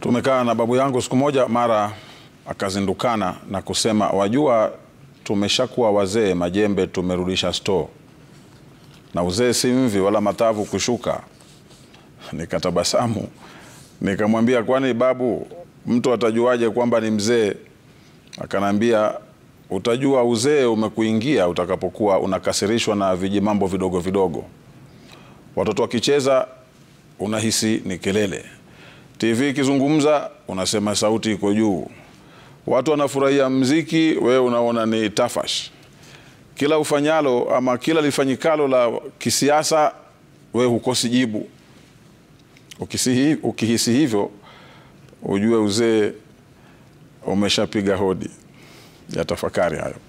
Tumekaa na babu yangu siku moja, mara akazindukana na kusema, wajua, tumeshakuwa wazee, majembe tumerudisha store, na uzee si mvi wala matavu kushuka. Nikatabasamu nikamwambia, kwani babu, mtu atajuaje kwamba ni mzee? Akanambia, utajua uzee umekuingia utakapokuwa unakasirishwa na vijimambo vidogo vidogo. Watoto wakicheza unahisi ni kelele TV ikizungumza unasema sauti iko juu, watu wanafurahia mziki, wewe unaona ni tafash. Kila ufanyalo ama kila lifanyikalo la kisiasa, wewe hukosi jibu. Ukisihi, ukihisi hivyo ujue uzee umeshapiga hodi. Ya tafakari hayo.